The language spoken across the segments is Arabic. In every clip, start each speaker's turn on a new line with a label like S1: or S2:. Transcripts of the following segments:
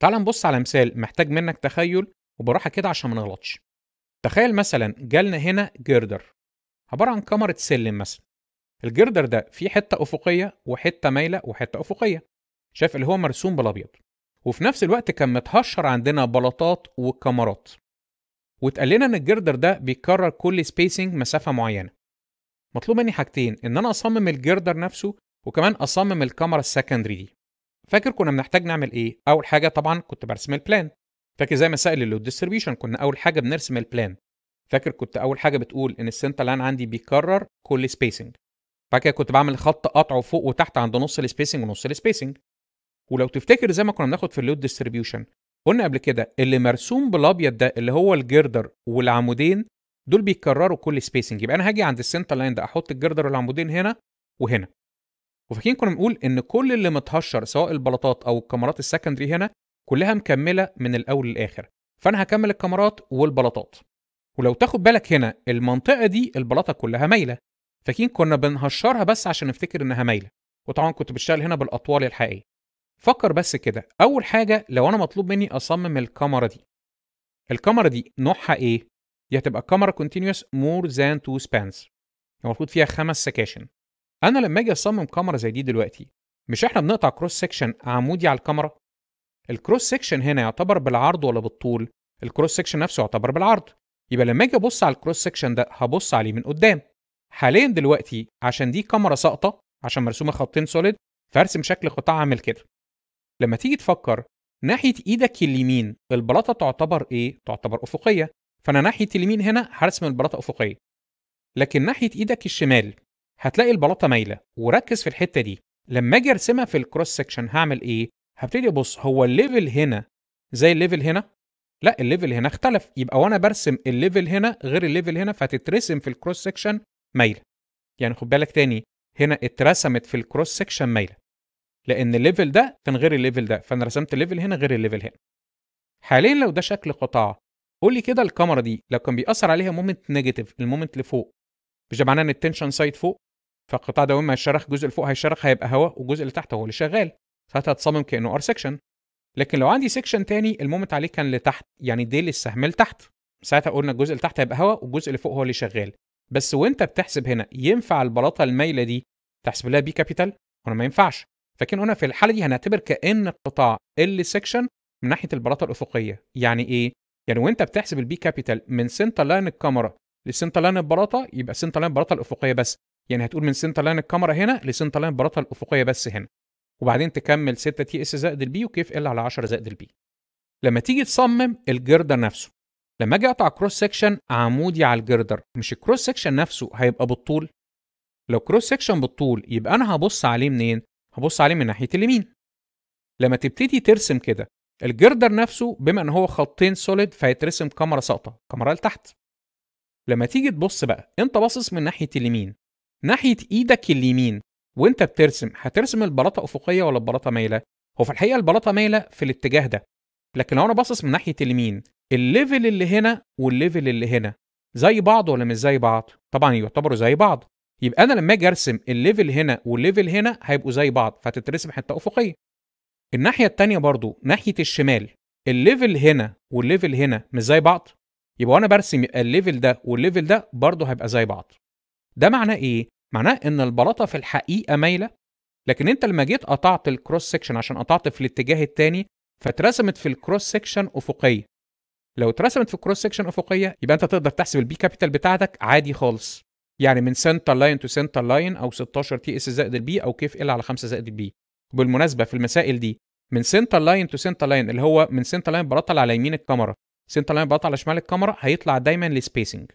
S1: تعال نبص على مثال محتاج منك تخيل وبراحة كده عشان ما نغلطش تخيل مثلا جالنا هنا جردر عبارة عن كمرة سلم مثلا الجردر ده فيه حتة أفقية وحتة مايلة وحتة أفقية شايف اللي هو مرسوم بالأبيض وفي نفس الوقت كان متهشر عندنا بلاطات وكمرات واتقال لنا ان الجردر ده بيكرر كل سبيسنج مسافه معينه مطلوب مني حاجتين ان انا اصمم الجردر نفسه وكمان اصمم الكاميرا السكندري دي فاكر كنا بنحتاج نعمل ايه اول حاجه طبعا كنت برسم البلان فاكر زي ما سأل اللود ديستريبيوشن كنا اول حاجه بنرسم البلان فاكر كنت اول حاجه بتقول ان السنتر لاين عندي بيكرر كل سبيسنج بعد كده كنت بعمل خط قطعه فوق وتحت عند نص السبيسنج ونص السبيسنج ولو تفتكر زي ما كنا بناخد في اللود ديستريبيوشن قلنا قبل كده اللي مرسوم بالابيض ده اللي هو الجردر والعمودين دول بيكرروا كل سبيسنج يبقى انا هاجي عند السنتر لاين ده احط الجردر والعمودين هنا وهنا وفاكرين كنا بنقول ان كل اللي متهشر سواء البلاطات او الكاميرات السكندري هنا كلها مكمله من الاول للاخر فانا هكمل الكاميرات والبلاطات ولو تاخد بالك هنا المنطقه دي البلاطه كلها مايله فاكرين كنا بنهشرها بس عشان نفتكر انها مايله وطبعا كنت بشتغل هنا بالاطوال الحقيقيه فكر بس كده اول حاجه لو انا مطلوب مني اصمم الكاميرا دي الكاميرا دي نوعها ايه دي هتبقى كاميرا كونتينوس مور ذان تو سبانز المفروض فيها خمس سكاشن انا لما اجي اصمم كاميرا زي دي دلوقتي مش احنا بنقطع كروس سكشن عمودي على الكاميرا الكروس سكشن هنا يعتبر بالعرض ولا بالطول الكروس سكشن نفسه يعتبر بالعرض يبقى لما اجي ابص على الكروس سكشن ده هبص عليه من قدام حاليا دلوقتي عشان دي كاميرا ساقطه عشان مرسومه خطين سوليد فارسم شكل قطاع عامل كده لما تيجي تفكر ناحيه ايدك اليمين البلاطه تعتبر ايه تعتبر افقيه فانا ناحيه اليمين هنا هرسم البلاطه افقيه لكن ناحيه ايدك الشمال هتلاقي البلاطه مايله وركز في الحته دي لما اجي ارسمها في الكروس سكشن هعمل ايه هبتدي ابص هو الليفل هنا زي الليفل هنا لا الليفل هنا اختلف يبقى وانا برسم الليفل هنا غير الليفل هنا فهتترسم في الكروس سكشن مايله يعني خد بالك تاني هنا اترسمت في الكروس سكشن مايله لان الليفل ده كان غير الليفل ده فانا رسمت الليفل هنا غير الليفل هنا حاليا لو ده شكل قطاع قول لي كده الكاميرا دي لو كان بيأثر عليها مومنت نيجاتيف المومنت لفوق مش ده معناه ان التنشن سايد فوق فالقطاع ده وين ما هيشرخ الجزء اللي فوق هيشرخ هيبقى هواء والجزء اللي تحت هو اللي شغال ساعتها تصمم كانه ار سكشن لكن لو عندي سكشن تاني المومنت عليه كان لتحت يعني دي السهم لتحت ساعتها قلنا الجزء اللي تحت هيبقى هواء والجزء اللي فوق هو اللي شغال بس وانت بتحسب هنا ينفع البلاطه المايله دي تحسب لها بي كابيتال ولا ما ينفعش فكان هنا في الحاله دي هنعتبر كان القطاع ال سكشن من ناحيه البلاطه الافقيه يعني ايه يعني وانت بتحسب البي كابيتال من سنتر لاين الكاميرا لسنتر لاين البلاطه يبقى سنتر لاين البلاطه الافقيه بس يعني هتقول من سنتر لاين الكاميرا هنا لسنتر لاين البراطه الافقيه بس هنا وبعدين تكمل 6 تي اس زائد البي وكيف ال على 10 زائد البي لما تيجي تصمم الجردر نفسه لما اجي اقطع كروس سكشن عمودي على الجردر مش الكروس سكشن نفسه هيبقى بالطول لو كروس سكشن بالطول يبقى انا هبص عليه منين هبص عليه من ناحيه اليمين لما تبتدي ترسم كده الجردر نفسه بما ان هو خطين سوليد فهيترسم كاميرا ساقطه كاميرا لتحت لما تيجي تبص بقى انت باصص من ناحيه اليمين ناحيه ايدك اليمين وانت بترسم هترسم البلاطه افقيه ولا البلاطه مايله هو في الحقيقه البلاطه مايله في الاتجاه ده لكن لو انا باصص من ناحيه اليمين الليفل اللي هنا والليفل اللي هنا زي بعض ولا مش زي بعض طبعا يعتبروا زي بعض يبقى انا لما اجي ارسم الليفل هنا والليفل هنا هيبقوا زي بعض فهتترسم حته افقيه الناحيه الثانيه برضو ناحيه الشمال الليفل هنا والليفل هنا مش زي بعض يبقى وانا برسم الليفل ده والليفل ده برضه هيبقى زي بعض ده معناه ايه معناه ان البلاطه في الحقيقه مايله لكن انت لما جيت قطعت الكروس سكشن عشان قطعت في الاتجاه الثاني فاترسمت في الكروس سكشن افقيه لو اترسمت في الكروس سكشن افقيه يبقى انت تقدر تحسب البي كابيتال بتاعتك عادي خالص يعني من سنتر لاين تو سنتر لاين او 16 تي اس زائد البي او كيف ال على 5 زائد البي وبالمناسبه في المسائل دي من سنتر لاين تو سنتر لاين اللي هو من سنتر لاين بطل على يمين الكاميرا سنتر لاين بطل على شمال الكاميرا هيطلع دايما لسبيسنج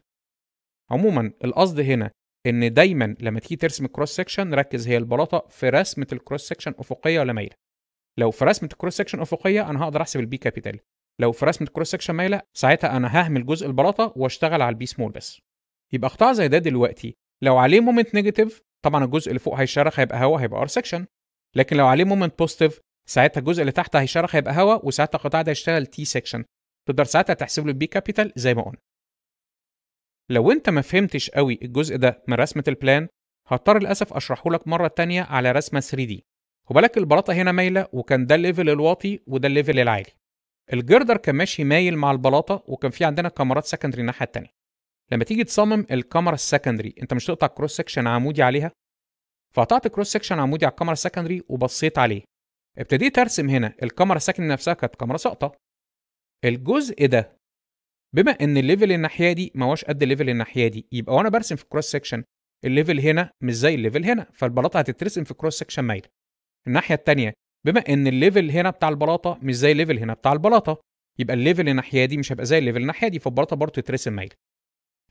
S1: عموما القصد هنا ان دايما لما تيجي ترسم الكروس سكشن ركز هي البلاطه في رسمه الكروس سكشن افقيه ولا مايله لو في رسمه الكروس سكشن افقيه انا هقدر احسب البي كابيتال لو في رسمه الكروس سكشن مايله ساعتها انا ههمل جزء البلاطه واشتغل على البي سمول بس يبقى قطاع زي ده دلوقتي لو عليه مومنت نيجاتيف طبعا الجزء اللي فوق هيشرخ هيبقى هوا هيبقى ار سكشن لكن لو عليه مومنت بوزيتيف ساعتها الجزء اللي تحت هيشرخ هيبقى هوا وساعتها القطاع ده هيشتغل تي سكشن تقدر ساعتها تحسب له البي كابيتال زي ما قلنا لو انت ما فهمتش قوي الجزء ده من رسمه البلان هضطر للاسف اشرحه لك مره تانية على رسمه 3 دي وبالك البلاطه هنا مايله وكان ده الليفل الواطي وده الليفل العالي الجردر كان ماشي مايل مع البلاطه وكان في عندنا كاميرات سكندري الناحيه التانية لما تيجي تصمم الكاميرا السكندري انت مش تقطع كروس سكشن عمودي عليها فقطعت كروس سكشن عمودي على الكاميرا السكندري وبصيت عليه ابتديت ارسم هنا الكاميرا السكندري نفسها كانت كاميرا ساقطه الجزء ده بما ان الليفل الناحيه دي ما هوش قد الليفل الناحيه دي يبقى وانا برسم في الكروس سكشن الليفل هنا مش زي الليفل هنا فالبلاطه هتترسم في كروس سكشن مايله الناحيه الثانيه بما ان الليفل هنا بتاع البلاطه مش زي الليفل هنا بتاع البلاطه يبقى الليفل الناحيه دي مش هيبقى زي الليفل الناحيه دي فالبلاطه برضه تترسم مايله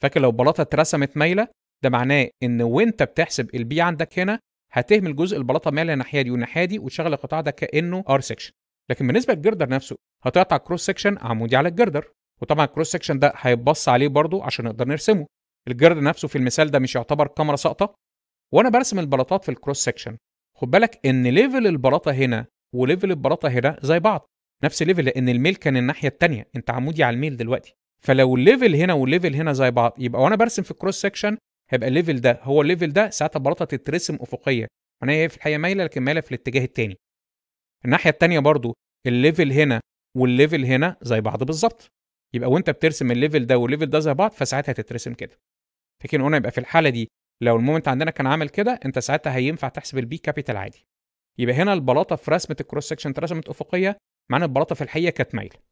S1: فاكر لو البلاطه اترسمت مايله ده معناه ان وانت بتحسب البي عندك هنا هتهمل جزء البلاطه مايله الناحيه دي والناحيه دي وتشغل القطاع ده كانه ار سكشن لكن بالنسبه للجردر نفسه هتقطع كروس سكشن عمودي على الجردر وطبعا الكروس سكشن ده هيتبص عليه برضو عشان نقدر نرسمه الجرد نفسه في المثال ده مش يعتبر كاميرا ساقطه وانا برسم البلاطات في الكروس سكشن خد بالك ان ليفل البلاطه هنا وليفل البلاطه هنا زي بعض نفس ليفل لان الميل كان الناحيه الثانيه انت عمودي على الميل دلوقتي فلو الليفل هنا والليفل هنا زي بعض يبقى وانا برسم في الكروس سكشن هيبقى الليفل ده هو الليفل ده ساعتها البلاطه تترسم افقيه معناها هي في الحقيقه مايله لكن مايله في الاتجاه الثاني الناحيه الثانيه برضو الليفل هنا والليفل هنا زي بعض بالظبط يبقى وانت بترسم الليفل ده والليفل ده زي بعض فساعتها تترسم كده لكن هنا يبقى في الحاله دي لو المومنت عندنا كان عامل كده انت ساعتها هينفع تحسب البي كابيتال عادي يبقى هنا البلاطه في رسمه الكروس سكشن اترسمت افقيه معنى البلاطه في الحقيقه كانت مايله